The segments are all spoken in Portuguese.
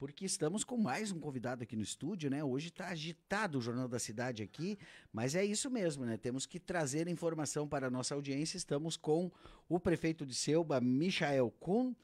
porque estamos com mais um convidado aqui no estúdio, né? Hoje está agitado o Jornal da Cidade aqui, mas é isso mesmo, né? Temos que trazer informação para a nossa audiência. Estamos com o prefeito de Selba, Michael Kuhn,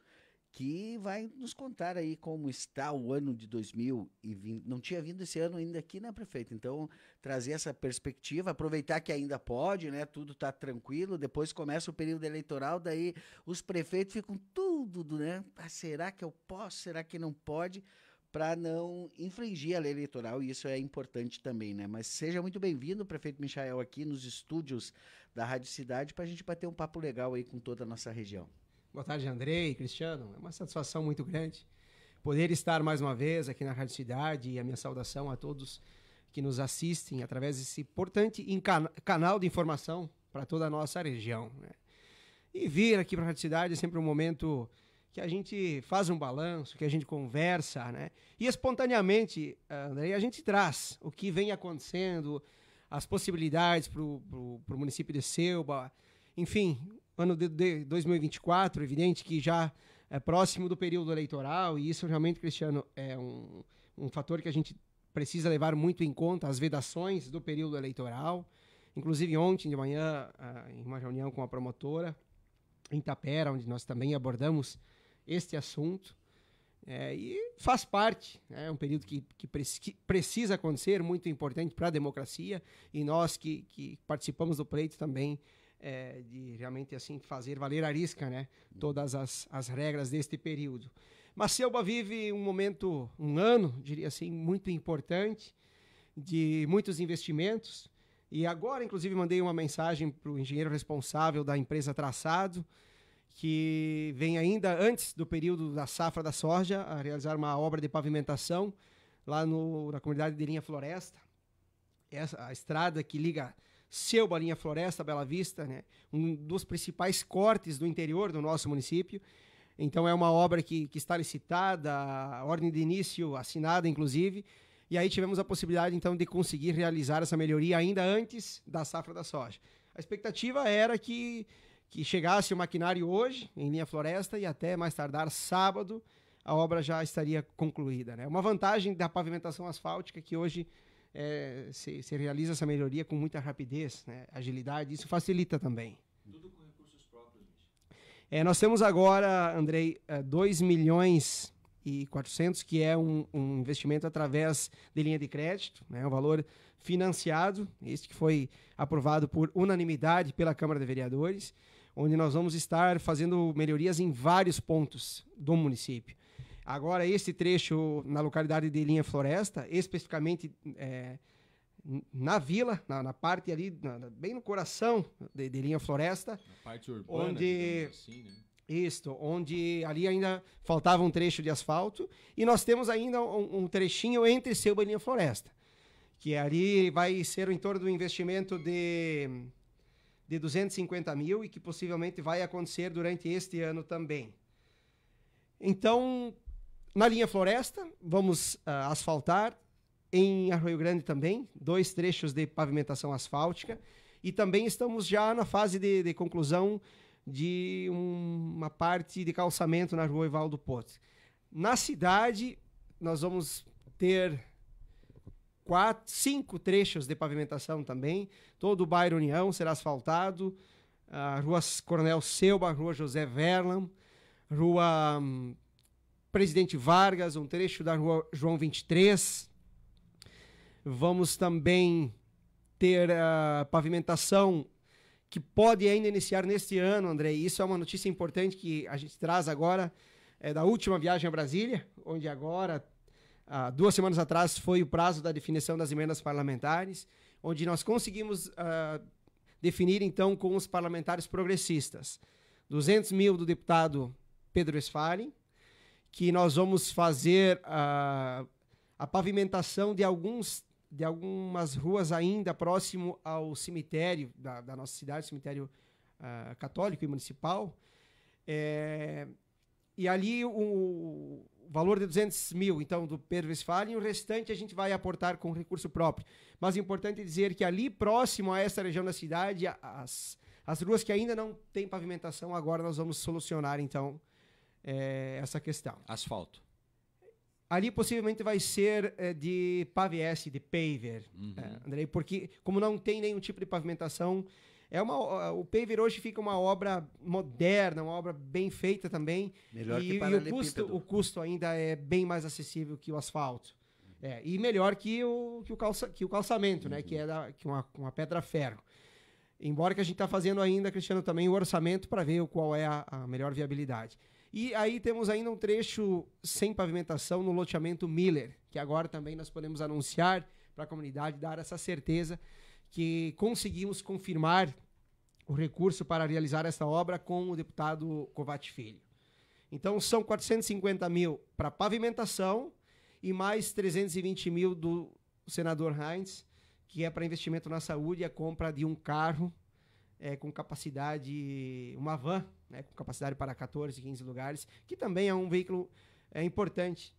que vai nos contar aí como está o ano de 2020. Não tinha vindo esse ano ainda aqui, né, prefeito? Então, trazer essa perspectiva, aproveitar que ainda pode, né? Tudo está tranquilo, depois começa o período eleitoral, daí os prefeitos ficam tudo tudo, do, né? Ah, será que eu posso? Será que não pode? Para não infringir a lei eleitoral, e isso é importante também, né? Mas seja muito bem-vindo, prefeito Michael, aqui nos estúdios da Rádio Cidade, para a gente bater um papo legal aí com toda a nossa região. Boa tarde, Andrei, Cristiano. É uma satisfação muito grande poder estar mais uma vez aqui na Rádio Cidade e a minha saudação a todos que nos assistem através desse importante canal de informação para toda a nossa região. Né? E vir aqui para a cidade é sempre um momento que a gente faz um balanço, que a gente conversa, né? E espontaneamente, André, a gente traz o que vem acontecendo, as possibilidades para o município de Selba. Enfim, ano de, 2024, evidente que já é próximo do período eleitoral, e isso realmente, Cristiano, é um, um fator que a gente precisa levar muito em conta, as vedações do período eleitoral. Inclusive, ontem de manhã, ah, em uma reunião com a promotora, em Itapera, onde nós também abordamos este assunto. É, e faz parte, né? é um período que, que, pre que precisa acontecer, muito importante para a democracia, e nós que, que participamos do pleito também, é, de realmente assim fazer valer a risca né, todas as, as regras deste período. Mas Selba vive um momento, um ano, diria assim, muito importante, de muitos investimentos, e agora, inclusive, mandei uma mensagem para o engenheiro responsável da empresa Traçado, que vem ainda antes do período da safra da soja a realizar uma obra de pavimentação lá no, na comunidade de Linha Floresta. Essa, a estrada que liga Seu Linha Floresta, Bela Vista, né? um dos principais cortes do interior do nosso município. Então é uma obra que, que está licitada, a ordem de início assinada, inclusive, e aí tivemos a possibilidade, então, de conseguir realizar essa melhoria ainda antes da safra da soja. A expectativa era que, que chegasse o maquinário hoje, em linha floresta, e até mais tardar sábado a obra já estaria concluída. Né? Uma vantagem da pavimentação asfáltica é que hoje é, se, se, realiza essa melhoria com muita rapidez, né? agilidade, isso facilita também. Tudo com recursos próprios. É, nós temos agora, Andrei, 2 eh, milhões e 400, que é um, um, investimento através de linha de crédito, né, um valor financiado, este que foi aprovado por unanimidade pela Câmara de Vereadores, onde nós vamos estar fazendo melhorias em vários pontos do município. Agora, este trecho na localidade de Linha Floresta, especificamente é, na vila, na, na parte ali, na, bem no coração de, de, Linha Floresta, na parte urbana, onde assim, né? Isto, onde ali ainda faltava um trecho de asfalto, e nós temos ainda um, um trechinho entre Selva e Linha Floresta, que ali vai ser em torno do investimento de, de 250 mil e que possivelmente vai acontecer durante este ano também. Então, na linha Floresta, vamos uh, asfaltar, em Arroio Grande também, dois trechos de pavimentação asfáltica, e também estamos já na fase de, de conclusão de um, uma parte de calçamento na rua Evaldo Potts. Na cidade, nós vamos ter quatro, cinco trechos de pavimentação também. Todo o bairro União será asfaltado. A rua Coronel Selba, a rua José Verlam, rua hum, Presidente Vargas, um trecho da rua João 23. Vamos também ter a ah, pavimentação que pode ainda iniciar neste ano, André. Isso é uma notícia importante que a gente traz agora é, da última viagem a Brasília, onde agora, duas semanas atrás, foi o prazo da definição das emendas parlamentares, onde nós conseguimos ah, definir, então, com os parlamentares progressistas. 200 mil do deputado Pedro Esfaren, que nós vamos fazer ah, a pavimentação de alguns de algumas ruas ainda próximo ao cemitério da, da nossa cidade, cemitério uh, católico e municipal. É, e ali o, valor de 200 mil, então, do Pedro Westphalen, e o restante a gente vai aportar com recurso próprio. Mas é importante dizer que ali próximo a essa região da cidade, as, as ruas que ainda não têm pavimentação, agora nós vamos solucionar, então, é, essa questão. Asfalto ali possivelmente vai ser é, de PAVS, de paver, uhum. é, Andrei, porque como não tem nenhum tipo de pavimentação, é uma, o paver hoje fica uma obra moderna, uma obra bem feita também. Melhor e, que e o custo, o custo ainda é bem mais acessível que o asfalto. É, e melhor que o, que o, calça, que o calçamento, uhum. né? Que uhum. é da, que uma, uma pedra ferro. Embora que a gente está fazendo ainda, Cristiano, também o orçamento para ver qual é a, a melhor viabilidade. E aí temos ainda um trecho sem pavimentação no loteamento Miller, que agora também nós podemos anunciar para a comunidade, dar essa certeza que conseguimos confirmar o recurso para realizar essa obra com o deputado Covati Filho. Então, são 450 mil para pavimentação e mais 320 mil do senador Heinz, que é para investimento na saúde e a compra de um carro é, com capacidade, uma van, né, com capacidade para 14, 15 lugares, que também é um veículo é, importante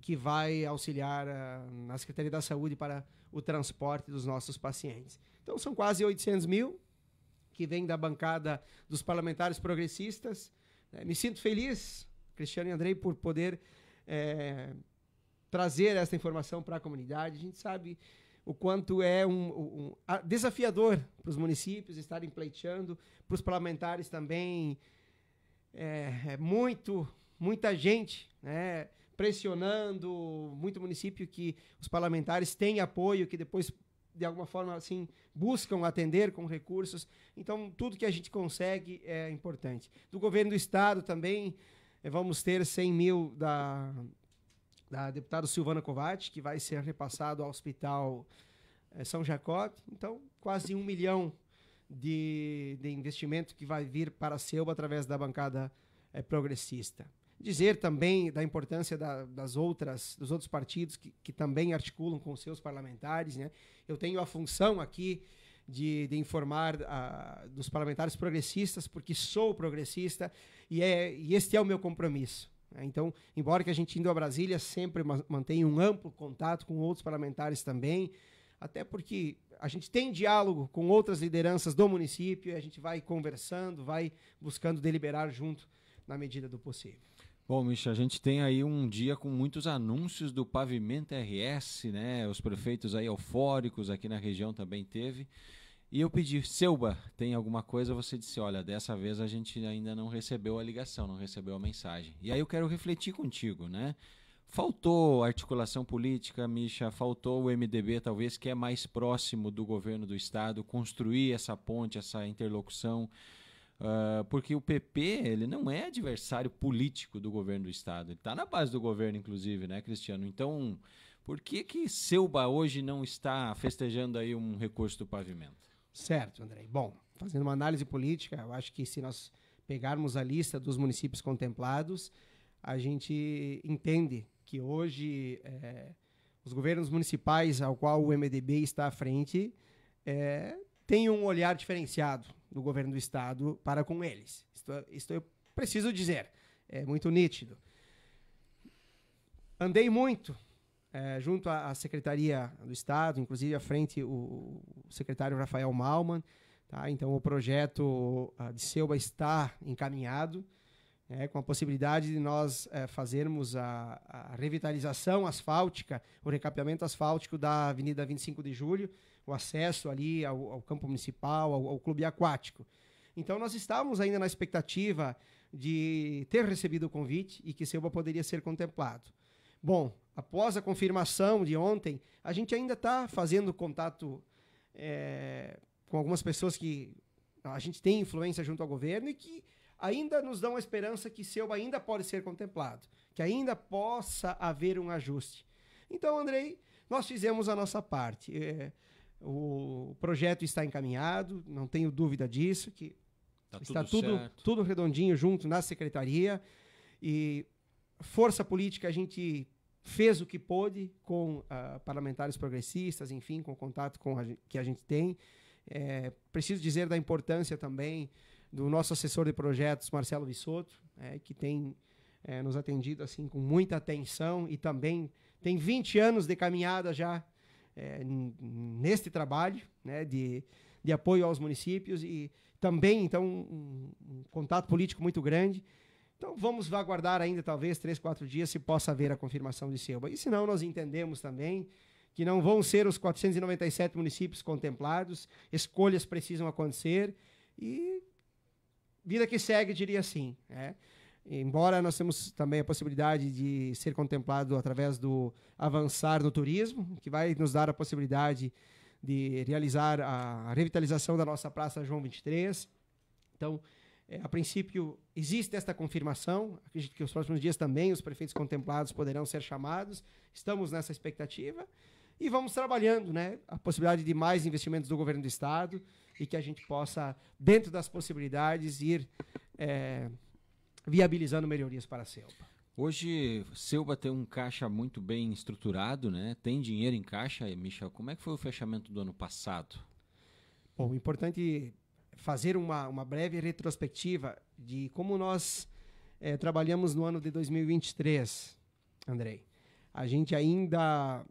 que vai auxiliar ah, na Secretaria da Saúde para o transporte dos nossos pacientes. Então, são quase 800 mil que vêm da bancada dos parlamentares progressistas. Né. me sinto feliz, Cristiano e Andrei, por poder é, trazer essa informação para a comunidade. A gente sabe o quanto é um, um ah, desafiador para os municípios estarem pleiteando, para os parlamentares também. É, é, muito, muita gente né, pressionando, muito município que os parlamentares têm apoio, que depois, de alguma forma, assim, buscam atender com recursos. Então, tudo que a gente consegue é importante. Do governo do Estado também, é, vamos ter 100 mil da, da deputada Silvana Kovács, que vai ser repassado ao Hospital eh, São Jacob. Então, quase um milhão de, de investimento que vai vir para a Selva através da bancada é, progressista. Dizer também da importância da, das outras, dos outros partidos que, que também articulam com seus parlamentares. Né? Eu tenho a função aqui de, de, informar ah, dos parlamentares progressistas, porque sou progressista e, é, e este é o meu compromisso. Né? Então, embora que a gente indo a Brasília sempre mantenha um amplo contato com outros parlamentares também, até porque a gente tem diálogo com outras lideranças do município e a gente vai conversando, vai buscando deliberar junto na medida do possível. Bom, Misha, a gente tem aí um dia com muitos anúncios do pavimento RS, né? Os prefeitos aí eufóricos aqui na região também teve. E eu pedi, Selba, tem alguma coisa? Você disse, olha, dessa vez a gente ainda não recebeu a ligação, não recebeu a mensagem. E aí eu quero refletir contigo, né? Faltou articulação política, Misha, faltou o MDB, talvez, que é mais próximo do governo do Estado, construir essa ponte, essa interlocução. Uh, porque o PP ele não é adversário político do governo do estado, ele está na base do governo, inclusive, né, Cristiano? Então, por que que Selba hoje não está festejando aí um recurso do pavimento? Certo, Andrei. Bom, fazendo uma análise política, eu acho que se nós pegarmos a lista dos municípios contemplados, a gente entende que hoje é, os governos municipais ao qual o MDB está à frente é, têm um olhar diferenciado do governo do estado para com eles. Isto, isto eu preciso dizer, é muito nítido. Andei muito é, junto à, Secretaria do Estado, inclusive à frente o, secretário Rafael Malman. Tá? Então, o projeto ah, de Selba está encaminhado, né, com a possibilidade de nós é, fazermos a, a, revitalização asfáltica, o recapeamento asfáltico da Avenida 25 de Julho, o acesso ali ao, ao campo municipal, ao, ao clube aquático. Então, nós estávamos ainda na expectativa de ter recebido o convite e que Selba poderia ser contemplado. Bom, após a confirmação de ontem, a gente ainda está fazendo contato é, com algumas pessoas que a gente tem influência junto ao governo e que ainda nos dão a esperança que seu ainda pode ser contemplado, que ainda possa haver um ajuste. Então, Andrei, nós fizemos a nossa parte. É, o projeto está encaminhado, não tenho dúvida disso, que tá está tudo, tudo, tudo redondinho junto na secretaria. E força política a gente fez o que pôde com uh, parlamentares progressistas, enfim, com o contato com a, que a gente tem. É, preciso dizer da importância também do nosso assessor de projetos, Marcelo Vissoto, é, que tem é, nos atendido assim com muita atenção e também tem 20 anos de caminhada já é, neste trabalho né, de, de apoio aos municípios e também, então, um, um contato político muito grande. Então vamos aguardar ainda, talvez, três, quatro dias, se possa haver a confirmação de Selba. E se não, nós entendemos também que não vão ser os 497 municípios contemplados, escolhas precisam acontecer e vida que segue, diria assim. Né? Embora nós temos também a possibilidade de ser contemplado através do avançar do turismo, que vai nos dar a possibilidade de realizar a revitalização da nossa Praça João 23. Então, é, a princípio, existe esta confirmação. Acredito que os próximos dias também os prefeitos contemplados poderão ser chamados. Estamos nessa expectativa e vamos trabalhando, né? A possibilidade de mais investimentos do governo do estado e que a gente possa, dentro das possibilidades, ir é, viabilizando melhorias para a Selva. Hoje, Selva tem um caixa muito bem estruturado, né? Tem dinheiro em caixa, e, Michel. Como é que foi o fechamento do ano passado? Bom, importante fazer uma, uma breve retrospectiva de como nós é, trabalhamos no ano de 2023, Andrei. A gente ainda,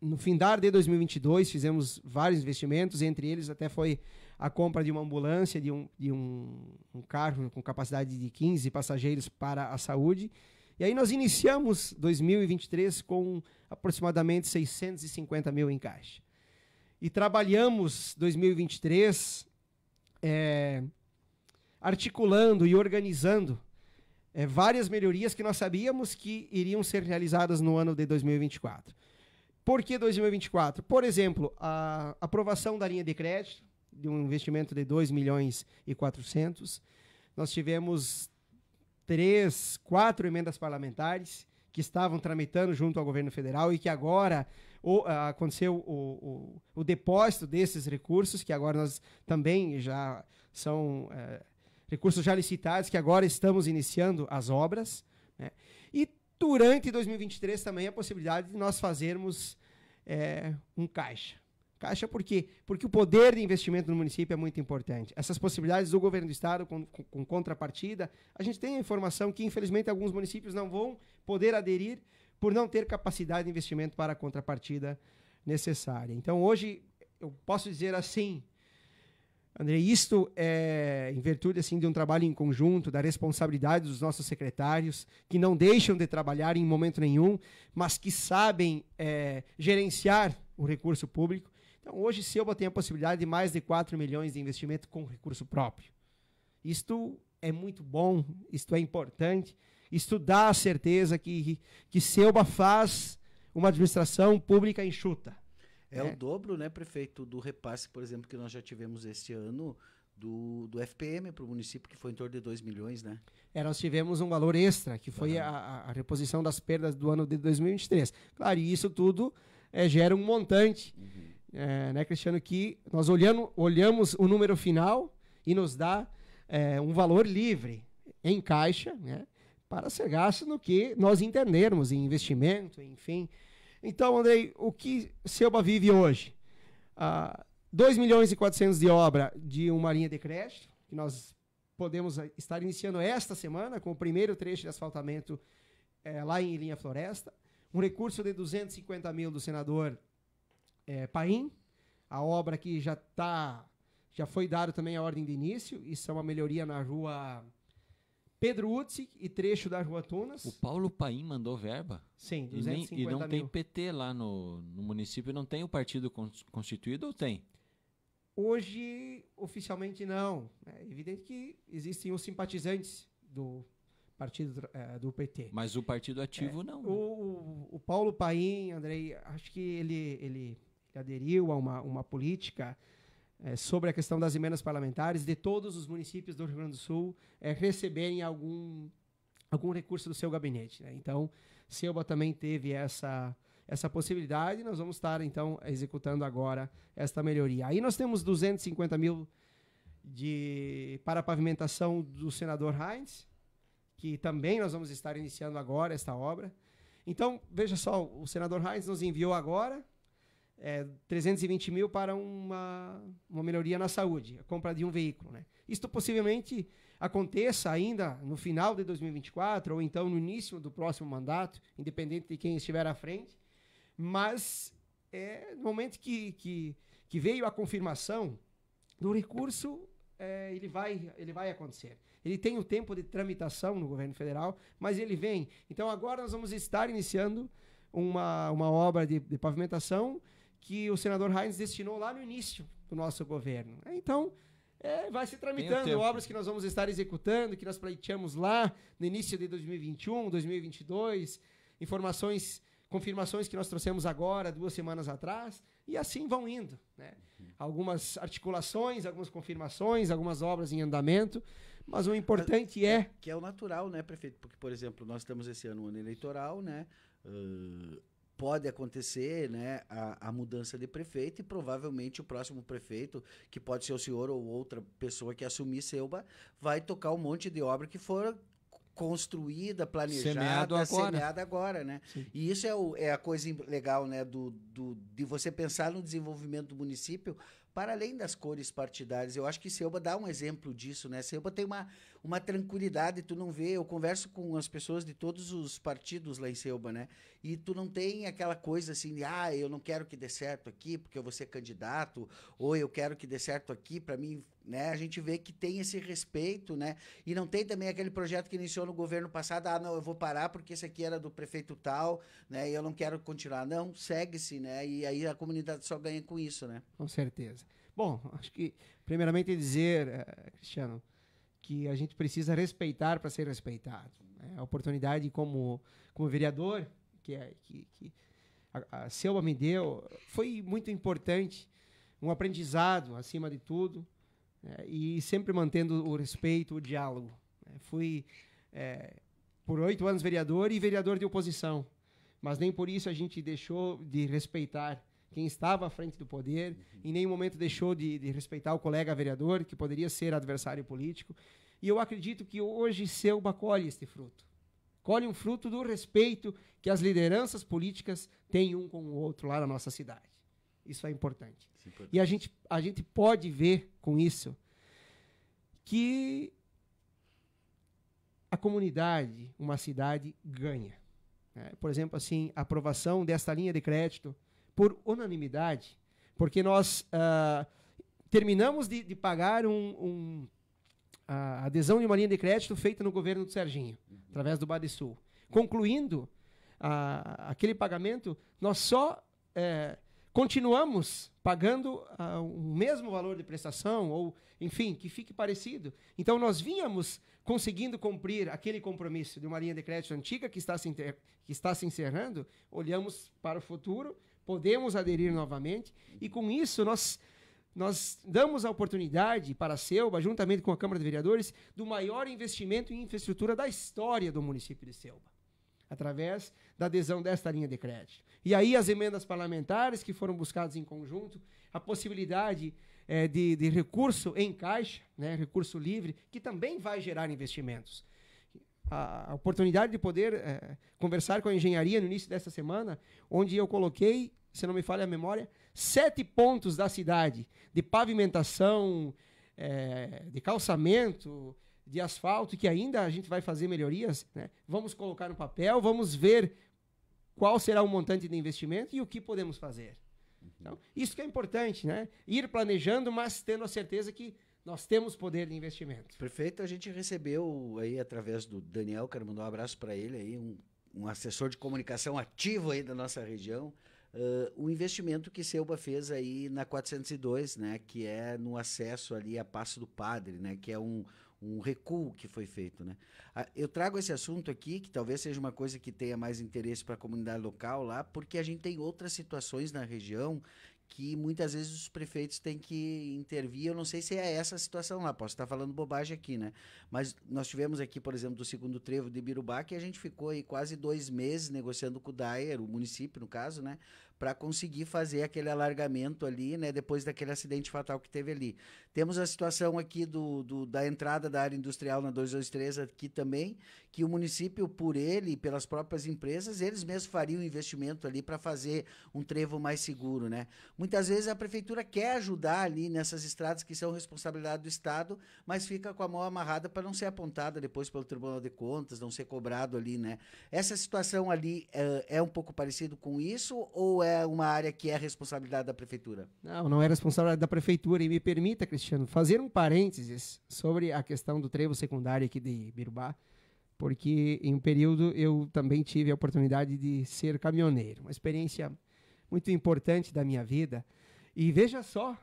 no findar de 2022, fizemos vários investimentos, entre eles até foi a compra de uma ambulância, de um, de um, um carro com capacidade de 15 passageiros para a saúde. E aí nós iniciamos 2023 com aproximadamente 650 mil em caixa. E trabalhamos 2023 é, articulando e organizando é, várias melhorias que nós sabíamos que iriam ser realizadas no ano de 2024. Por que 2024? Por exemplo, a aprovação da linha de crédito, de um investimento de 2 milhões e 400. Nós tivemos três, quatro emendas parlamentares que estavam tramitando junto ao governo federal e que agora o, aconteceu o, o, o, depósito desses recursos, que agora nós também já são é, recursos já licitados, que agora estamos iniciando as obras. Né? E durante 2023 também a possibilidade de nós fazermos é, um caixa. Caixa por quê? Porque o poder de investimento no município é muito importante. Essas possibilidades do governo do estado com, com, com contrapartida, a gente tem a informação que infelizmente alguns municípios não vão poder aderir por não ter capacidade de investimento para a contrapartida necessária. Então hoje eu posso dizer assim, André, isto é em virtude assim de um trabalho em conjunto, da responsabilidade dos nossos secretários, que não deixam de trabalhar em momento nenhum, mas que sabem é, gerenciar o recurso público. Então, hoje, se eu tenho a possibilidade de mais de 4 milhões de investimento com recurso próprio, isto é muito bom, isto é importante, isto dá a certeza que, que Selba faz uma administração pública enxuta. É, é o dobro, né, prefeito, do repasse, por exemplo, que nós já tivemos este ano do, do FPM para o município, que foi em torno de 2 milhões, né? É, nós tivemos um valor extra, que foi uhum. a, a, reposição das perdas do ano de 2023. Claro, e isso tudo é, gera um montante. Uhum é, né, Cristiano, que nós olhando, olhamos o número final e nos dá é, um valor livre em caixa, né, para ser gasto no que nós entendermos em investimento, enfim. Então, Andrei, o que Selba vive hoje? Ah, 2 milhões e 400 de obra de uma linha de crédito, que nós podemos eh, estar iniciando esta semana com o primeiro trecho de asfaltamento é, lá em Linha Floresta. Um recurso de 250 mil do senador é, Paim. A obra que já está já foi dado também a ordem de início. Isso é uma melhoria na rua Pedro Utzi e trecho da Rua Tunas. O Paulo Paim mandou verba. Sim, 250 E, nem, e não mil. tem PT lá no, no, município, não tem o partido constituído ou tem? Hoje, oficialmente, não. É evidente que existem os simpatizantes do partido é, do PT. Mas o partido ativo, é, não. O, né? o, o Paulo Paim, Andrei, acho que ele, ele aderiu a uma, uma política é, sobre a questão das emendas parlamentares de todos os municípios do Rio Grande do Sul é, receberem algum, algum recurso do seu gabinete. Né? Então, Silva também teve essa, essa possibilidade e nós vamos estar, então, executando agora esta melhoria. Aí nós temos 250 mil de, para a pavimentação do senador Heinz, que também nós vamos estar iniciando agora esta obra. Então, veja só, o senador Heinz nos enviou agora é, 320 mil para uma, uma melhoria na saúde, a compra de um veículo. Né? Isto possivelmente aconteça ainda no final de 2024 ou então no início do próximo mandato, independente de quem estiver à frente, mas é, no momento que, que, que veio a confirmação do recurso, é, ele, vai, ele vai acontecer. Ele tem o tempo de tramitação no governo federal, mas ele vem. Então agora nós vamos estar iniciando uma, uma obra de, de pavimentação que o senador Heinz destinou lá no início do nosso governo. Então, é, vai se tramitando obras que nós vamos estar executando, que nós pleiteamos lá no início de 2021, 2022, informações, confirmações que nós trouxemos agora, duas semanas atrás, e assim vão indo. Né? Uhum. Algumas articulações, algumas confirmações, algumas obras em andamento, mas o importante é, é... Que é o natural, né, prefeito? Porque, por exemplo, nós estamos esse ano um ano eleitoral, né? Uh pode acontecer né, a, a, mudança de prefeito e provavelmente o próximo prefeito, que pode ser o senhor ou outra pessoa que assumir Selva, vai tocar um monte de obra que for construída, planejada, semeado agora. semeada agora, né? Sim. E isso é, o, é a coisa legal, né? Do, do, de você pensar no desenvolvimento do município para além das cores partidárias. Eu acho que Seuba dá um exemplo disso, né? Seuba tem uma, uma tranquilidade, tu não vê. Eu converso com as pessoas de todos os partidos lá em Seuba, né? E tu não tem aquela coisa assim de, ah, eu não quero que dê certo aqui porque eu vou ser candidato, ou eu quero que dê certo aqui para mim, né? A gente vê que tem esse respeito, né? E não tem também aquele projeto que iniciou no governo passado, ah, não, eu vou parar porque esse aqui era do prefeito tal, né? E eu não quero continuar. Não, segue-se, né? E aí a comunidade só ganha com isso, né? Com certeza. Bom, acho que primeiramente dizer, eh, Cristiano, que a gente precisa respeitar para ser respeitado. É a oportunidade como, como vereador que, é, que, que a, a me deu foi muito importante, um aprendizado acima de tudo, né, e sempre mantendo o respeito, o diálogo. É, fui é, por oito anos vereador e vereador de oposição, mas nem por isso a gente deixou de respeitar quem estava à frente do poder, uhum. em nenhum momento deixou de, de respeitar o colega vereador, que poderia ser adversário político. E eu acredito que hoje Selba colhe este fruto. Colhe um fruto do respeito que as lideranças políticas têm um com o outro lá na nossa cidade. Isso é importante. É importante. E a gente, a gente pode ver com isso que a comunidade, uma cidade, ganha. É, por exemplo, assim, a aprovação desta linha de crédito por unanimidade, porque nós uh, terminamos de, de pagar um, um, a adesão de uma linha de crédito feita no governo do Serginho, uhum. através do Badesul. Concluindo uh, aquele pagamento, nós só uh, continuamos pagando ah, o mesmo valor de prestação, ou, enfim, que fique parecido. Então, nós vínhamos conseguindo cumprir aquele compromisso de uma linha de crédito antiga que está se, que está se encerrando, olhamos para o futuro podemos aderir novamente, e com isso nós nós damos a oportunidade para a Selva, juntamente com a Câmara de Vereadores, do maior investimento em infraestrutura da história do município de Selva, através da adesão desta linha de crédito. E aí as emendas parlamentares que foram buscadas em conjunto, a possibilidade é, de, de, recurso em caixa, né, recurso livre, que também vai gerar investimentos. A, a oportunidade de poder é, conversar com a engenharia no início dessa semana, onde eu coloquei se não me falha a memória, sete pontos da cidade de pavimentação, é, de calçamento, de asfalto, que ainda a gente vai fazer melhorias. Né? Vamos colocar no papel, vamos ver qual será o montante de investimento e o que podemos fazer. Então, isso que é importante, né? Ir planejando, mas tendo a certeza que nós temos poder de investimento. Perfeito. A gente recebeu aí através do Daniel, quero mandar um abraço para ele aí, um, um assessor de comunicação ativo aí da nossa região. Uh, o investimento que Selba fez aí na 402, né, que é no acesso ali a Passo do Padre, né, que é um, um recuo que foi feito, né. Ah, eu trago esse assunto aqui, que talvez seja uma coisa que tenha mais interesse para a comunidade local lá, porque a gente tem outras situações na região que muitas vezes os prefeitos têm que intervir. Eu não sei se é essa a situação lá, posso estar falando bobagem aqui, né? Mas nós tivemos aqui, por exemplo, do segundo trevo de Birubá, que a gente ficou aí quase dois meses negociando com o DAER, o município, no caso, né? para conseguir fazer aquele alargamento ali, né, depois daquele acidente fatal que teve ali. Temos a situação aqui do, do da entrada da área industrial na 223 aqui também, que o município, por ele e pelas próprias empresas, eles mesmos fariam investimento ali para fazer um trevo mais seguro, né? Muitas vezes a prefeitura quer ajudar ali nessas estradas que são responsabilidade do Estado, mas fica com a mão amarrada para não ser apontada depois pelo Tribunal de Contas, não ser cobrado ali, né? Essa situação ali é, é um pouco parecido com isso ou é é uma área que é responsabilidade da prefeitura? Não, não é responsabilidade da prefeitura. E me permita, Cristiano, fazer um parênteses sobre a questão do trevo secundário aqui de Birubá, porque em um período eu também tive a oportunidade de ser caminhoneiro, uma experiência muito importante da minha vida. E veja só,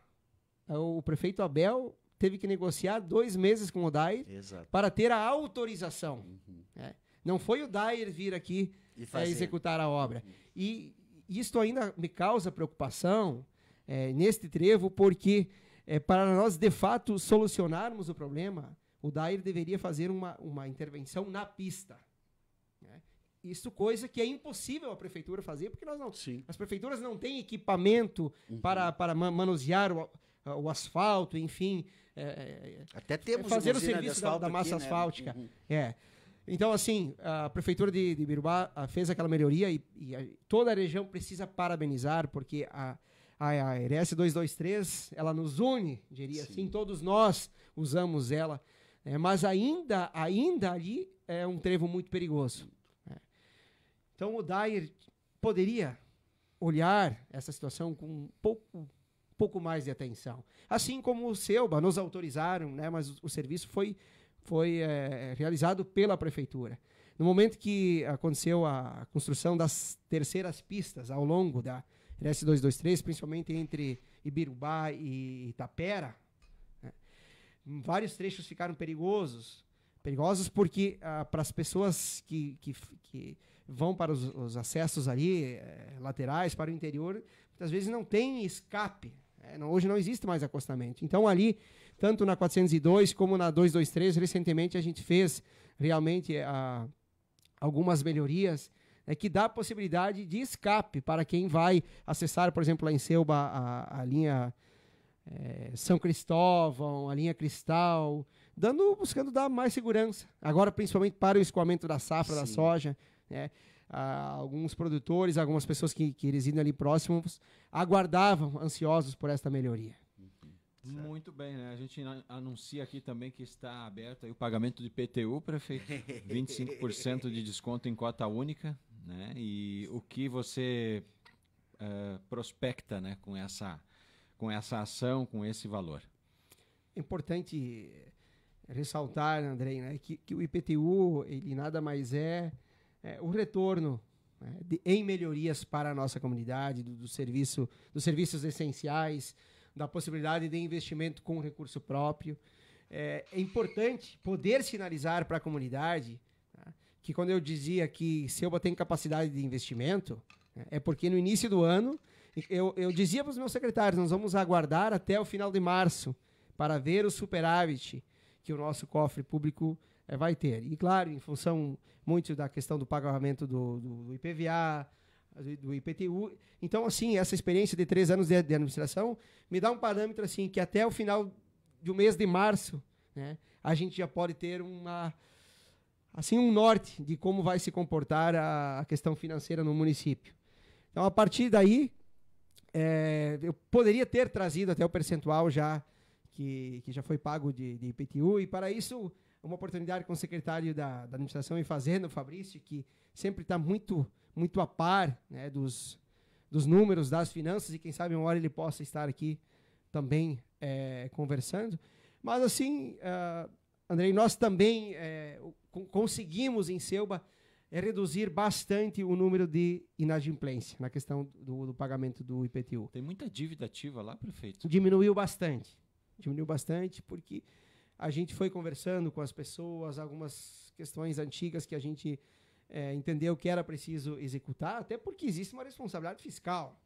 o prefeito Abel teve que negociar dois meses com o Dair Exato. para ter a autorização. Uhum. É. Não foi o Dair vir aqui é, executar a obra. Uhum. E isto ainda me causa preocupação é, neste trevo, porque é, para nós, de fato, solucionarmos o problema, o Dair deveria fazer uma, uma intervenção na pista. Né? Isso coisa que é impossível a prefeitura fazer, porque nós não, Sim. as prefeituras não têm equipamento uhum. para, para manusear o, o asfalto, enfim. É, é Até temos fazer o né, serviço da, da, massa aqui, né? asfáltica. Né? Uhum. É. Então, assim, a prefeitura de, de Birubá ah, fez aquela melhoria e, e a, toda a região precisa parabenizar, porque a, a, a RS 223, ela nos une, diria Sim. assim, todos nós usamos ela, né? mas ainda, ainda ali é um trevo muito perigoso. Né? Então, o Dair poderia olhar essa situação com um pouco pouco mais de atenção. Assim como o Selba, nos autorizaram, né, mas o, o serviço foi foi é, realizado pela prefeitura. No momento que aconteceu a construção das terceiras pistas ao longo da RS-223, principalmente entre Ibirubá e Itapera, né, vários trechos ficaram perigosos, perigosos porque ah, para as pessoas que, que, que, vão para os, os acessos ali eh, laterais para o interior muitas vezes não tem escape é, não, hoje não existe mais acostamento então ali tanto na 402 como na 223. Recentemente a gente fez realmente eh, a, algumas melhorias né, que dá possibilidade de escape para quem vai acessar, por exemplo, lá em Selba a, a linha é, São Cristóvão, a linha Cristal, dando, buscando dar mais segurança. Agora, principalmente para o escoamento da safra Sim. da soja, né? alguns produtores, algumas pessoas que, que residem ali próximos aguardavam ansiosos por esta melhoria. Certo. Muito bem, né? A gente anuncia aqui também que está aberto o pagamento de PTU, prefeito. 25% de desconto em cota única, né? E o que você uh, prospecta né? com, essa, com essa ação, com esse valor? Importante ressaltar, Andrei, né? que, que o IPTU ele nada mais é, é o retorno né? de, em melhorias para a nossa comunidade, do, do serviço, dos serviços essenciais, da possibilidade de investimento com recurso próprio. É, é importante poder sinalizar para a comunidade tá? que quando eu dizia que Selba tem capacidade de investimento, né? é porque no início do ano eu, eu dizia para os meus secretários, nós vamos aguardar até o final de março para ver o superávit que o nosso cofre público é, vai ter. E claro, em função muito da questão do pagamento do, do IPVA, do IPTU. Então, assim, essa experiência de três anos de, de, administração me dá um parâmetro assim que até o final do mês de março, né, a gente já pode ter uma assim um norte de como vai se comportar a, a questão financeira no município. Então, a partir daí, é, eu poderia ter trazido até o percentual já que, que já foi pago de, de IPTU e para isso uma oportunidade com o secretário da, da administração e fazenda, o Fabrício, que sempre está muito muito a par né, dos, dos números, das finanças, e quem sabe uma hora ele possa estar aqui também é, conversando. Mas assim, uh, Andrei, nós também é, conseguimos em Selba é reduzir bastante o número de inadimplência na questão do, do, pagamento do IPTU. Tem muita dívida ativa lá, prefeito? Diminuiu bastante. Diminuiu bastante porque a gente foi conversando com as pessoas, algumas questões antigas que a gente é, entender o que era preciso executar, até porque existe uma responsabilidade fiscal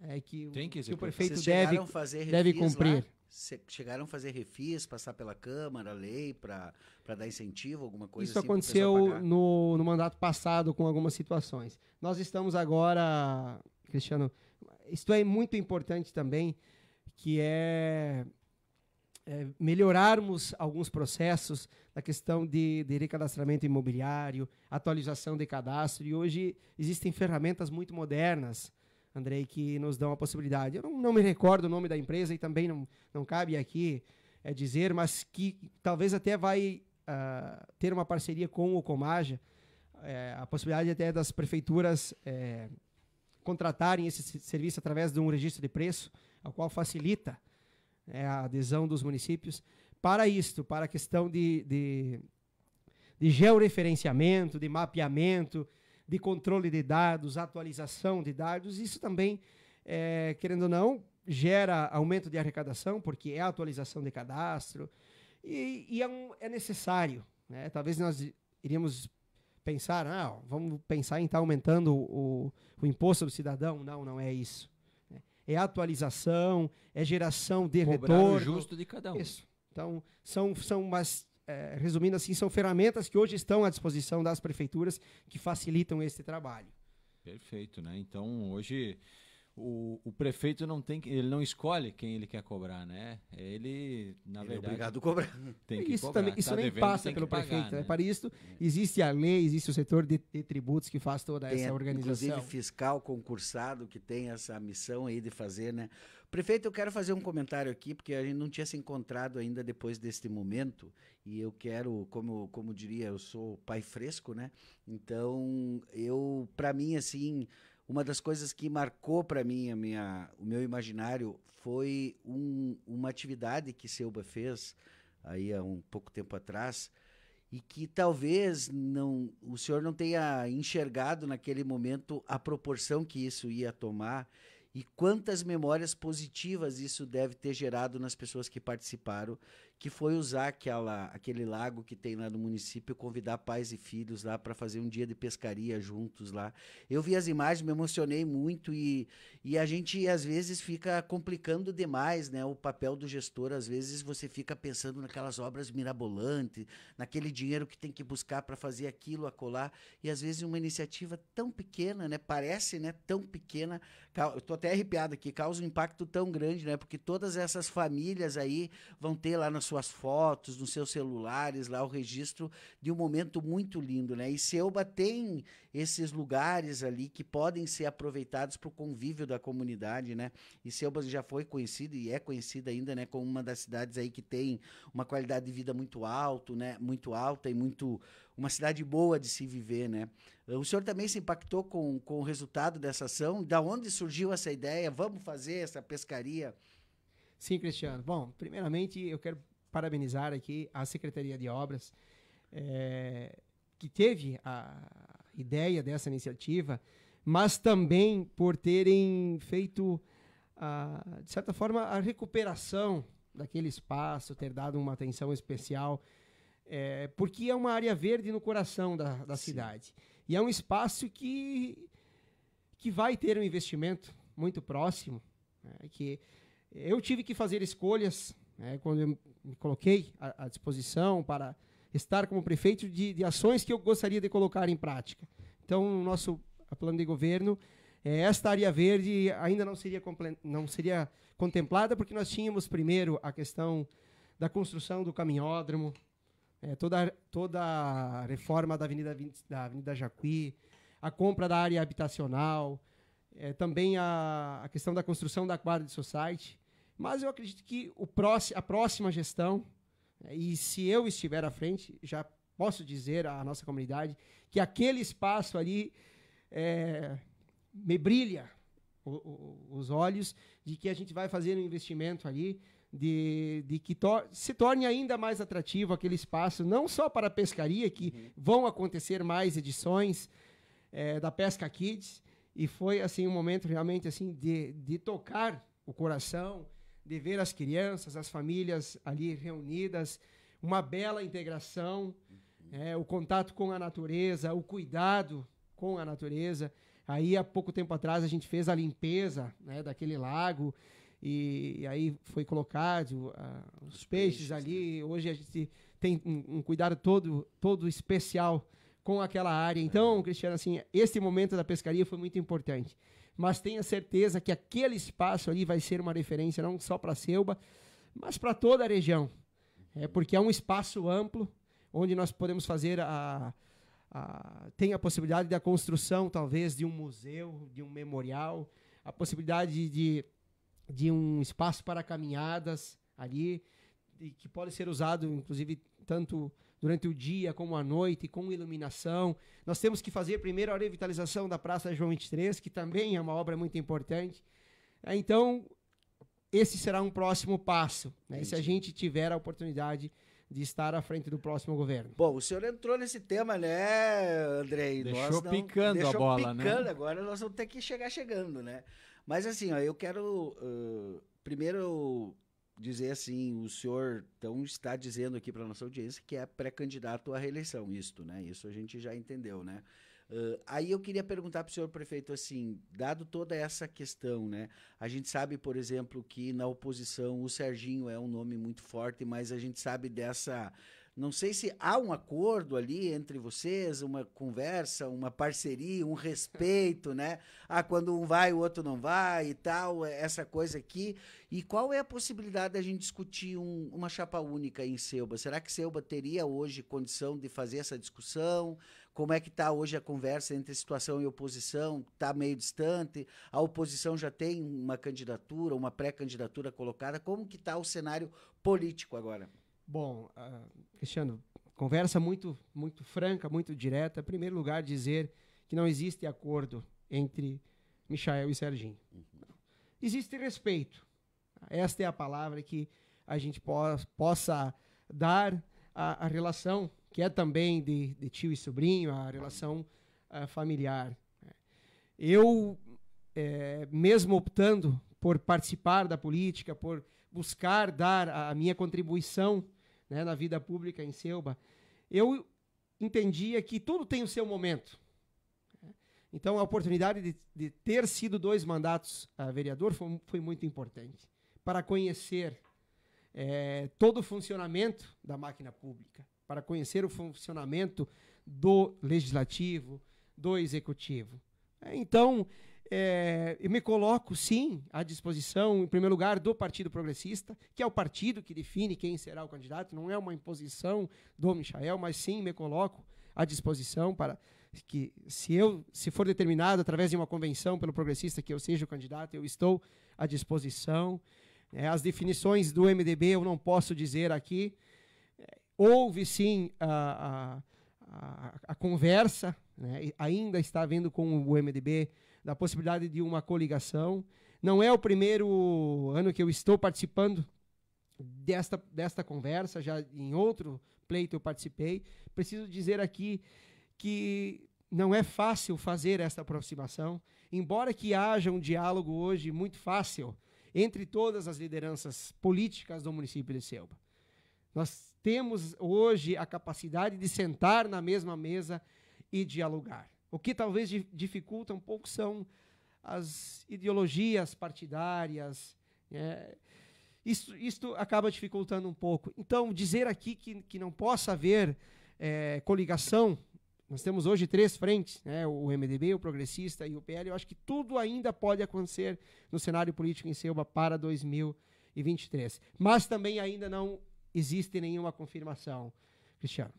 é, que, o, que, que, o prefeito Vocês deve, fazer deve cumprir. Lá? Chegaram a fazer refis, passar pela Câmara, lei, para dar incentivo, alguma coisa Isso assim aconteceu no, no mandato passado com algumas situações. Nós estamos agora, Cristiano, isto é muito importante também, que é é, melhorarmos alguns processos na questão de, de recadastramento imobiliário, atualização de cadastro. E hoje existem ferramentas muito modernas, Andrei, que nos dão a possibilidade. Eu não, não me recordo o nome da empresa e também não, não cabe aqui é, dizer, mas que talvez até vai uh, ter uma parceria com o Comaja, é, a possibilidade até das prefeituras é, contratarem esse serviço através de um registro de preço, ao qual facilita é, a adesão dos municípios, para isto, para a questão de, de, de de mapeamento, de controle de dados, atualização de dados. Isso também, é, querendo ou não, gera aumento de arrecadação, porque é atualização de cadastro, e, e é, um, é, necessário. Né? Talvez nós iríamos pensar, ah, vamos pensar em estar tá aumentando o, o imposto do cidadão. Não, não é isso é atualização, é geração de Cobrar retorno. O justo de cada um. Isso. Então, são, são umas, é, resumindo assim, são ferramentas que hoje estão à disposição das prefeituras que facilitam esse trabalho. Perfeito, né? Então, hoje o, o prefeito não tem que, ele não escolhe quem ele quer cobrar, né? Ele, na ele é verdade, é obrigado a cobrar. Tem que isso cobrar. também, isso tá também devendo, passa pelo pagar, prefeito. Né? né? Para isso existe a lei, existe o setor de, de tributos que faz toda tem, essa organização. Inclusive fiscal concursado que tem essa missão aí de fazer, né? Prefeito, eu quero fazer um comentário aqui porque a gente não tinha se encontrado ainda depois deste momento e eu quero, como como diria, eu sou pai fresco, né? Então eu, para mim assim uma das coisas que marcou para mim a minha, o meu imaginário foi um, uma atividade que Seuba fez aí há um pouco tempo atrás e que talvez não o senhor não tenha enxergado naquele momento a proporção que isso ia tomar e quantas memórias positivas isso deve ter gerado nas pessoas que participaram que foi usar aquela, aquele lago que tem lá no município, convidar pais e filhos lá para fazer um dia de pescaria juntos lá. Eu vi as imagens, me emocionei muito e, e a gente às vezes fica complicando demais, né? O papel do gestor, às vezes você fica pensando naquelas obras mirabolantes, naquele dinheiro que tem que buscar para fazer aquilo, acolá, e às vezes uma iniciativa tão pequena, né? Parece, né, tão pequena, eu tô até arrepiado aqui, causa um impacto tão grande, né? Porque todas essas famílias aí vão ter lá nas suas fotos, nos seus celulares, lá o registro de um momento muito lindo, né? E Seuba tem esses lugares ali que podem ser aproveitados para o convívio da comunidade, né? E Seuba já foi conhecida e é conhecida ainda, né, como uma das cidades aí que tem uma qualidade de vida muito alto, né? Muito alta e muito uma cidade boa de se viver, né? O senhor também se impactou com, com o resultado dessa ação? Da onde surgiu essa ideia? Vamos fazer essa pescaria? Sim, Cristiano. Bom, primeiramente eu quero parabenizar aqui a Secretaria de Obras, é, que teve a ideia dessa iniciativa, mas também por terem feito, a, ah, de certa forma, a recuperação daquele espaço, ter dado uma atenção especial, é, porque é uma área verde no coração da, da cidade. E é um espaço que, que vai ter um investimento muito próximo, né, que eu tive que fazer escolhas né, quando eu me coloquei à, à disposição para estar como prefeito de, de, ações que eu gostaria de colocar em prática. Então, o nosso plano de governo, é, esta área verde ainda não seria, não seria contemplada, porque nós tínhamos primeiro a questão da construção do caminhódromo, é, toda, toda a reforma da Avenida, da Avenida Jacuí, a compra da área habitacional, é, também a, a questão da construção da quadra de society. Mas eu acredito que o próximo, a próxima gestão, né, e se eu estiver à frente, já posso dizer à nossa comunidade que aquele espaço ali é, me brilha o, o, os olhos de que a gente vai fazer um investimento ali de, de que to se torne ainda mais atrativo aquele espaço, não só para a pescaria, que uhum. vão acontecer mais edições é, da Pesca Kids, e foi assim um momento realmente assim de, de tocar o coração de ver as crianças, as famílias ali reunidas, uma bela integração, uhum. é, o contato com a natureza, o cuidado com a natureza. Aí, há pouco tempo atrás, a gente fez a limpeza né, daquele lago e, e aí foi colocado uh, os, os peixes, peixes, ali. Né? Hoje a gente tem um, um, cuidado todo, todo especial com aquela área. Então, é. Cristiano, assim, esse momento da pescaria foi muito importante mas tenha certeza que aquele espaço ali vai ser uma referência não só para Selba, mas para toda a região. É porque é um espaço amplo onde nós podemos fazer a, a tem a possibilidade da construção talvez de um museu, de um memorial, a possibilidade de, de um espaço para caminhadas ali que pode ser usado inclusive tanto durante o dia como à noite, com iluminação. Nós temos que fazer primeiro a revitalização da Praça João 23, que também é uma obra muito importante. É, então, esse será um próximo passo, né? se a gente tiver a oportunidade de estar à frente do próximo governo. Bom, o senhor entrou nesse tema, né, Andrei? Deixou não, picando deixou a bola, né? picando, né? agora nós vamos ter que chegar chegando, né? Mas assim, ó, eu quero uh, primeiro dizer assim, o senhor então está dizendo aqui para nossa audiência que é pré-candidato à reeleição, isto, né? Isso a gente já entendeu, né? Uh, aí eu queria perguntar para o senhor prefeito assim, dado toda essa questão, né? A gente sabe, por exemplo, que na oposição o Serginho é um nome muito forte, mas a gente sabe dessa não sei se há um acordo ali entre vocês, uma conversa, uma parceria, um respeito, né? Ah, quando um vai, o outro não vai e tal, é essa coisa aqui. E qual é a possibilidade da gente discutir um, uma chapa única em Selba? Será que Selba teria hoje condição de fazer essa discussão? Como é que está hoje a conversa entre situação e oposição? Está meio distante? A oposição já tem uma candidatura, uma pré-candidatura colocada? Como que está o cenário político agora? Bom, uh, Cristiano, conversa muito, muito franca, muito direta. Em primeiro lugar, dizer que não existe acordo entre Michael e Serginho. Uhum. Existe respeito. Esta é a palavra que a gente po possa dar à, à, relação, que é também de, de tio e sobrinho, a relação uh, familiar. Eu, é, mesmo optando por participar da política, por buscar dar a, a minha contribuição né, na vida pública em Selba, eu entendia que tudo tem o seu momento. Então, a oportunidade de, de ter sido dois mandatos a ah, vereador foi, foi muito importante para conhecer é, todo o funcionamento da máquina pública, para conhecer o funcionamento do legislativo, do executivo. É, então, é, eu me coloco, sim, à disposição, em primeiro lugar, do Partido Progressista, que é o partido que define quem será o candidato, não é uma imposição do Michael, mas sim me coloco à disposição para que, se eu se for determinado através de uma convenção pelo progressista que eu seja o candidato, eu estou à disposição. É, as definições do MDB eu não posso dizer aqui. É, houve, sim, a, a, a, a conversa, né? ainda está havendo com o MDB da possibilidade de uma coligação. Não é o primeiro ano que eu estou participando desta, desta conversa, já em outro pleito eu participei. Preciso dizer aqui que não é fácil fazer esta aproximação, embora que haja um diálogo hoje muito fácil entre todas as lideranças políticas do município de Selva. Nós temos hoje a capacidade de sentar na mesma mesa e dialogar. O que talvez dificulta um pouco são as ideologias partidárias. Né? Isso, isto acaba dificultando um pouco. Então, dizer aqui que, que não possa haver é, coligação, nós temos hoje três frentes, né? o MDB, o Progressista e o PL, eu acho que tudo ainda pode acontecer no cenário político em Selva para 2023. Mas também ainda não existe nenhuma confirmação, Cristiano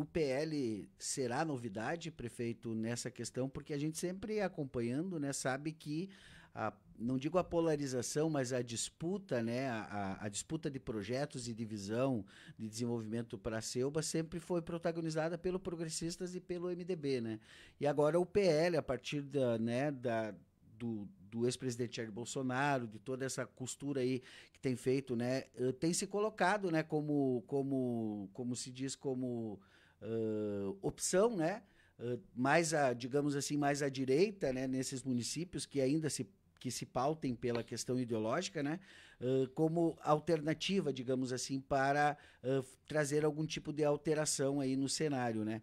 o PL será novidade, prefeito, nessa questão, porque a gente sempre é acompanhando, né, sabe que a, não digo a polarização, mas a disputa, né, a, a disputa de projetos e divisão de desenvolvimento para a Selva sempre foi protagonizada pelo Progressistas e pelo MDB, né? E agora o PL, a partir da, né, da, do, do ex-presidente Jair Bolsonaro, de toda essa costura aí que tem feito, né, eh, tem se colocado, né, como, como, como se diz, como uh, opção, né? Uh, mais a, digamos assim, mais à direita, né? Nesses municípios que ainda se que se pautem pela questão ideológica, né, uh, como alternativa, digamos assim, para uh, trazer algum tipo de alteração aí no cenário, né.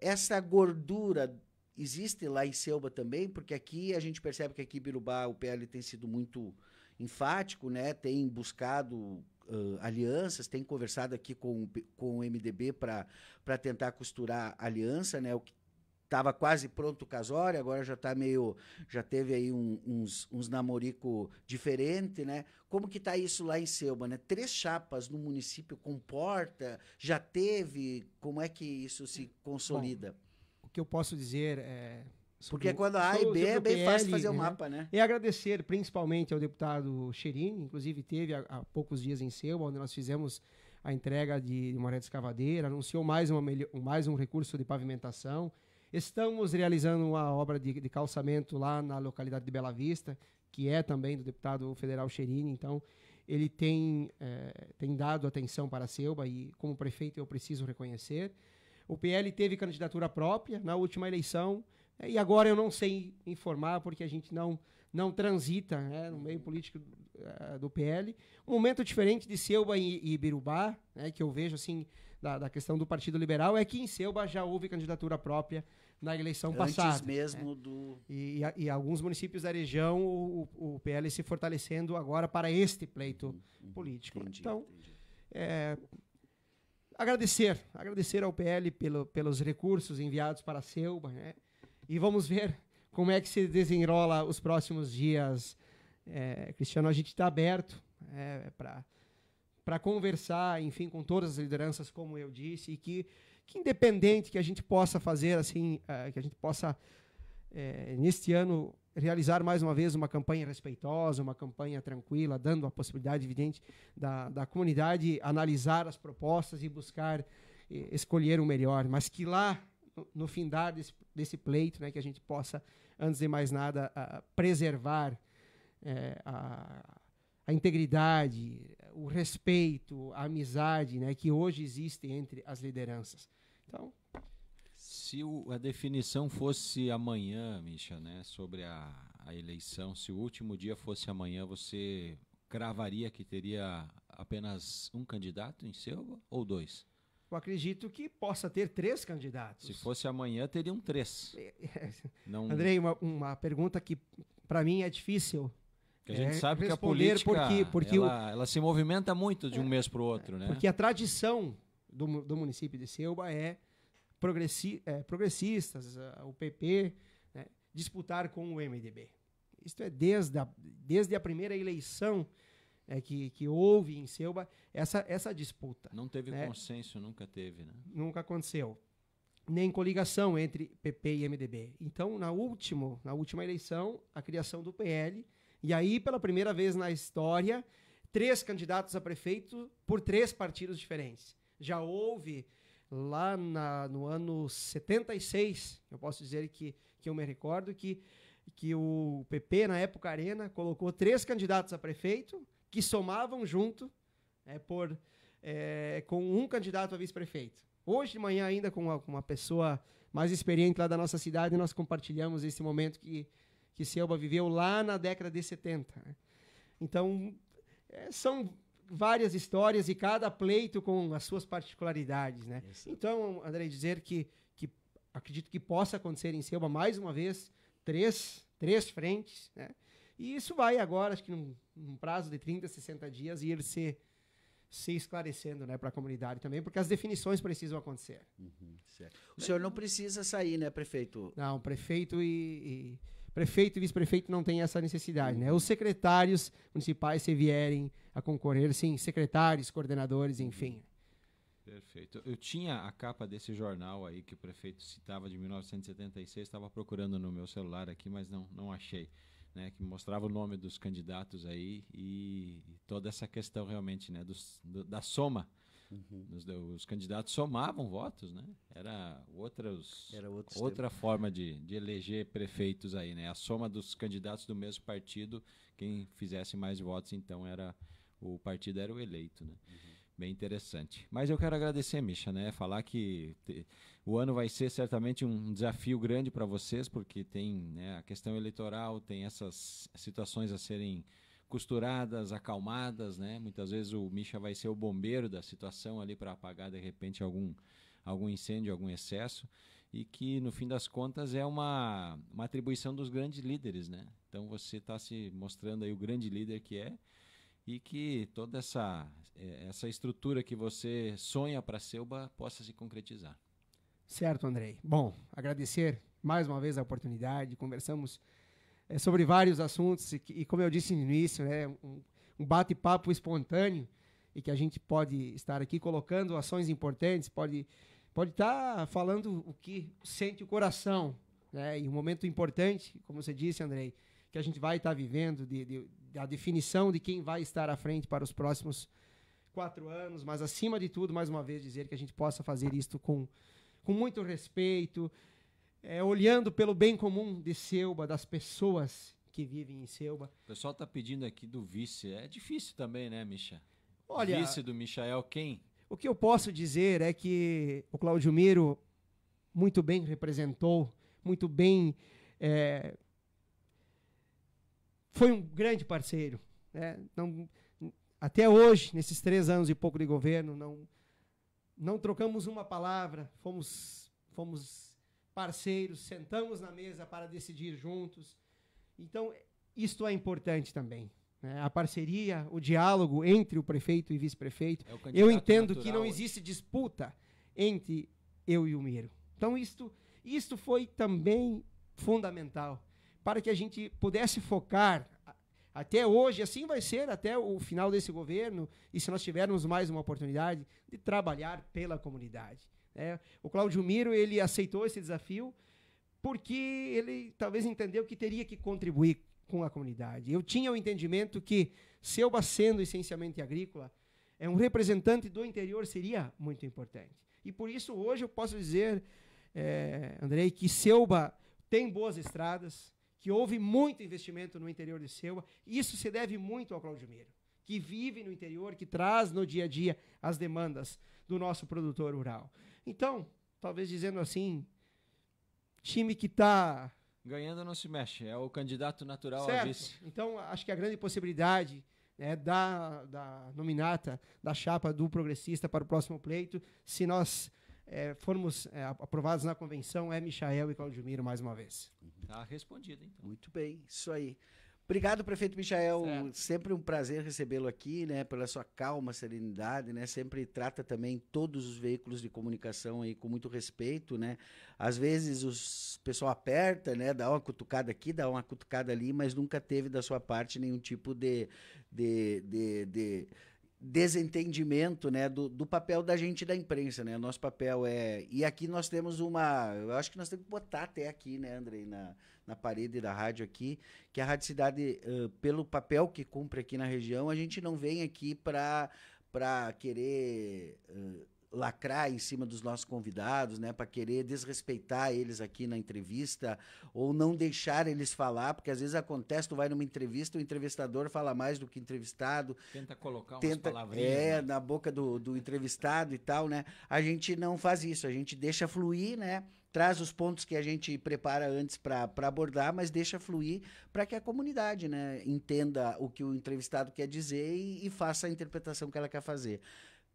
Essa gordura existe lá em Selba também, porque aqui a gente percebe que aqui em Birubá o PL tem sido muito enfático, né, tem buscado uh, alianças, tem conversado aqui com, com o MDB para tentar costurar aliança, né? O que estava quase pronto o casório, agora já está meio, já teve aí um, uns, uns namorico diferente, né? Como que está isso lá em Selma, né? Três chapas no município comporta, já teve, como é que isso se consolida? Bom, o que eu posso dizer é, porque quando a A e B é bem PL, fácil fazer o né? mapa, né? E agradecer principalmente ao deputado Cherini, inclusive teve há, há poucos dias em Seu, onde nós fizemos a entrega de uma reta escavadeira, anunciou mais, uma, mais um recurso de pavimentação. Estamos realizando uma obra de, de calçamento lá na localidade de Bela Vista, que é também do deputado federal Cherini, então ele tem, eh, tem dado atenção para a Selba e como prefeito eu preciso reconhecer. O PL teve candidatura própria na última eleição, e agora eu não sei informar, porque a gente não, não transita né, no meio político uh, do PL. Um momento diferente de Selba e, e Ibirubá, né, que eu vejo assim, da, da, questão do Partido Liberal, é que em Selba já houve candidatura própria na eleição Antes passada. Né. mesmo né? do... E, e, e, alguns municípios da região, o, o, PL se fortalecendo agora para este pleito uhum, político. Entendi, então, entendi. É, agradecer, agradecer ao PL pelo, pelos recursos enviados para a Selba, né? E vamos ver como é que se desenrola os próximos dias. É, Cristiano, a gente está aberto é, para para conversar, enfim, com todas as lideranças, como eu disse, e que, que independente que a gente possa fazer assim, é, que a gente possa é, neste ano realizar mais uma vez uma campanha respeitosa, uma campanha tranquila, dando a possibilidade evidente da, da comunidade analisar as propostas e buscar é, escolher o melhor, mas que lá no findar desse, desse pleito, né, que a gente possa, antes de mais nada, preservar é, a, a, integridade, o respeito, a amizade né, que hoje existe entre as lideranças. Então. Se o, a definição fosse amanhã, Misha, né, sobre a, a eleição, se o último dia fosse amanhã, você cravaria que teria apenas um candidato em Selva ou dois? eu acredito que possa ter três candidatos. Se fosse amanhã, teriam três. É, é. Não... Andrei, uma, uma pergunta que para mim é difícil. Que a gente é, sabe que a política porque, porque ela, o... ela se movimenta muito de um é, mês para o outro, né? Porque a tradição do, do município de Selba é, progressi, é progressistas, o PP, né, disputar com o MDB. Isto é desde a, desde a primeira eleição é, que, que houve em Selba essa, essa disputa. Não teve né? consenso, nunca teve, né? Nunca aconteceu. Nem coligação entre PP e MDB. Então, na, último, na última eleição, a criação do PL, e aí, pela primeira vez na história, três candidatos a prefeito por três partidos diferentes. Já houve lá na, no ano 76, eu posso dizer que, que eu me recordo que, que o PP, na época Arena, colocou três candidatos a prefeito que somavam junto é, por, é, com um candidato a vice-prefeito. Hoje de manhã, ainda com uma, uma, pessoa mais experiente lá da nossa cidade, nós compartilhamos esse momento que, que Selba viveu lá na década de 70. Né. Então, é, são várias histórias e cada pleito com as suas particularidades. Né? Então, Andrei dizer que, que acredito que possa acontecer em Selba mais uma vez três, três frentes. Né? E isso vai agora, acho que num, num prazo de 30, 60 dias, ir se, se esclarecendo né, para a comunidade também, porque as definições precisam acontecer. Uhum, o senhor não precisa sair, né, prefeito? Não, prefeito e, e prefeito e vice-prefeito não têm essa necessidade. Né? Os secretários municipais, se vierem a concorrer, sim, secretários, coordenadores, uhum. enfim. Perfeito. Eu tinha a capa desse jornal aí que o prefeito citava de 1976, estava procurando no meu celular aqui, mas não, não achei né, que mostrava o nome dos candidatos aí e, e toda essa questão realmente né, dos, do, da soma. Uhum. Os, candidatos somavam votos, né? Era, outras Era outra forma de, de eleger prefeitos aí, né? A soma dos candidatos do mesmo partido, quem fizesse mais votos, então era o partido era o eleito, né? Uhum. Bem interessante. Mas eu quero agradecer, Misha, né? Falar que te, o ano vai ser certamente um desafio grande para vocês, porque tem né, a questão eleitoral, tem essas situações a serem costuradas, acalmadas, né? Muitas vezes o Misha vai ser o bombeiro da situação ali para apagar de repente algum algum incêndio, algum excesso, e que no fim das contas é uma, uma atribuição dos grandes líderes, né? Então você está se mostrando aí o grande líder que é e que toda essa, eh, essa estrutura que você sonha para a Selba possa se concretizar. Certo, Andrei. Bom, agradecer mais uma vez a oportunidade. Conversamos é, sobre vários assuntos e, e, como eu disse no início, é um, um bate-papo espontâneo e que a gente pode estar aqui colocando ações importantes, pode pode estar tá falando o que sente o coração, né? E um momento importante, como você disse, Andrei, que a gente vai estar tá vivendo de, de, da definição de quem vai estar à frente para os próximos quatro anos, mas acima de tudo, mais uma vez dizer que a gente possa fazer isto com com muito respeito, é, olhando pelo bem comum de Selba, das pessoas que vivem em Selba. O pessoal está pedindo aqui do vice. É difícil também, né, Micha? Olha, vice do Michael, quem? O que eu posso dizer é que o Claudio Miro muito bem representou, muito bem. É, foi um grande parceiro. Né? Não, até hoje, nesses três anos e pouco de governo, não, não trocamos uma palavra, fomos, fomos parceiros, sentamos na mesa para decidir juntos. Então, isto é importante também. Né? A parceria, o diálogo entre o prefeito e vice-prefeito. É eu entendo que não existe disputa entre eu e o Miro. Então, isto, isto foi também fundamental para que a gente pudesse focar até hoje, assim vai ser até o final desse governo, e se nós tivermos mais uma oportunidade de trabalhar pela comunidade. Né? O Cláudio Miro ele aceitou esse desafio porque ele talvez entendeu que teria que contribuir com a comunidade. Eu tinha o entendimento que, se eu sendo essencialmente agrícola, é um representante do interior seria muito importante. E por isso hoje eu posso dizer, é, Andrei, que Selba tem boas estradas, que houve muito investimento no interior de Selva. Isso se deve muito ao Claudimiro, que vive no interior, que traz no dia a dia as demandas do nosso produtor rural. Então, talvez dizendo assim, time que está ganhando não se mexe, é o candidato natural certo. a vice. Então, acho que a grande possibilidade né, da, da nominata da chapa do progressista para o próximo pleito, se nós é, formos é, aprovados na convenção, é Michael e Claudio Miro mais uma vez. Está respondido, então. Muito bem, isso aí. Obrigado, prefeito Michael. Certo. Sempre um prazer recebê-lo aqui, né? Pela sua calma, serenidade, né? Sempre trata também todos os veículos de comunicação aí com muito respeito, né? Às vezes o pessoal aperta, né? Dá uma cutucada aqui, dá uma cutucada ali, mas nunca teve da sua parte nenhum tipo de, de, de, de desentendimento né, do, do papel da gente da imprensa, né? Nosso papel é. E aqui nós temos uma. Eu acho que nós temos que botar até aqui, né, Andrei, na, na parede da rádio aqui, que a Rádio Cidade, uh, pelo papel que cumpre aqui na região, a gente não vem aqui para querer. Uh, lacrar em cima dos nossos convidados, né, para querer desrespeitar eles aqui na entrevista ou não deixar eles falar, porque às vezes acontece, tu vai numa entrevista, o entrevistador fala mais do que entrevistado, tenta colocar tenta, umas palavrinhas, é, né? na boca do, do entrevistado e tal, né? A gente não faz isso, a gente deixa fluir, né? traz os pontos que a gente prepara antes para abordar, mas deixa fluir para que a comunidade né, entenda o que o entrevistado quer dizer e, e faça a interpretação que ela quer fazer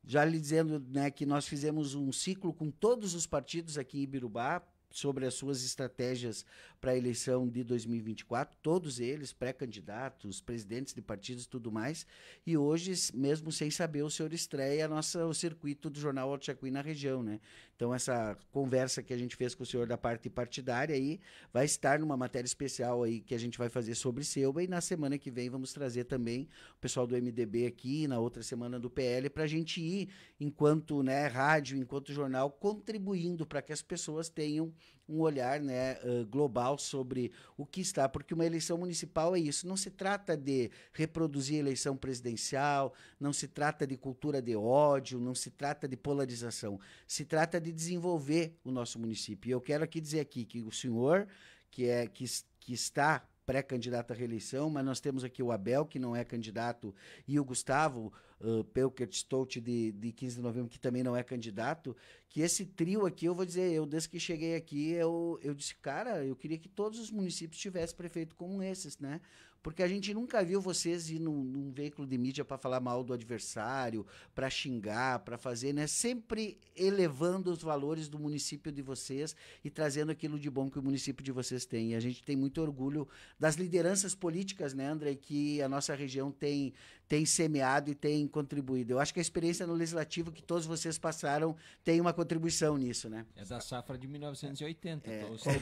já lhe dizendo né, que nós fizemos um ciclo com todos os partidos aqui em Ibirubá sobre as suas estratégias para a eleição de 2024, todos eles pré-candidatos, presidentes de partidos e tudo mais. E hoje, mesmo sem saber, o senhor estreia a nossa, o circuito do Jornal Alto Chacuí na região, né? Então, essa conversa que a gente fez com o senhor da parte partidária aí vai estar numa matéria especial aí que a gente vai fazer sobre Selba. E na semana que vem vamos trazer também o pessoal do MDB aqui, na outra semana do PL, para a gente ir, enquanto né, rádio, enquanto jornal, contribuindo para que as pessoas tenham um olhar né, global sobre o que está, porque uma eleição municipal é isso. Não se trata de reproduzir eleição presidencial, não se trata de cultura de ódio, não se trata de polarização. Se trata de desenvolver o nosso município. E eu quero aqui dizer aqui que o senhor, que, é, que, que está pré-candidato à reeleição, mas nós temos aqui o Abel, que não é candidato, e o Gustavo uh, Pelkert Stout, de, de 15 de novembro, que também não é candidato, que esse trio aqui, eu vou dizer, eu desde que cheguei aqui, eu, eu disse, cara, eu queria que todos os municípios tivessem prefeito como esses, né? Porque a gente nunca viu vocês ir num, num veículo de mídia para falar mal do adversário, para xingar, para fazer, né? Sempre elevando os valores do município de vocês e trazendo aquilo de bom que o município de vocês tem. E a gente tem muito orgulho das lideranças políticas, né, André, que a nossa região tem, tem semeado e tem contribuído. Eu acho que a experiência no legislativo que todos vocês passaram tem uma contribuição nisso, né? É da safra de 1980, é. os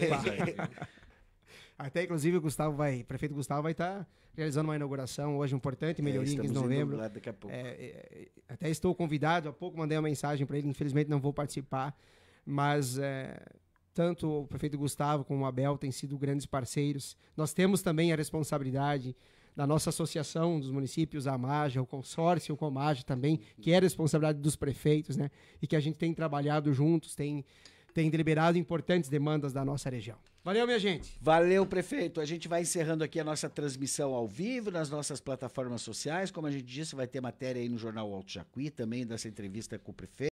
Até, inclusive, o Gustavo vai, o prefeito Gustavo vai estar tá realizando uma inauguração hoje importante, é, melhoria é, em novembro. Daqui a pouco. É, é, é, até estou convidado, há pouco mandei uma mensagem para ele, infelizmente não vou participar, mas é, tanto o prefeito Gustavo como o Abel têm sido grandes parceiros. Nós temos também a responsabilidade da nossa associação dos municípios, a Amaja, o consórcio, o Comaja também, que é responsabilidade dos prefeitos, né? E que a gente tem trabalhado juntos, tem, tem deliberado importantes demandas da nossa região. Valeu, minha gente. Valeu, prefeito. A gente vai encerrando aqui a nossa transmissão ao vivo nas nossas plataformas sociais. Como a gente disse, vai ter matéria aí no Jornal Alto Jacuí também, dessa entrevista com o prefeito.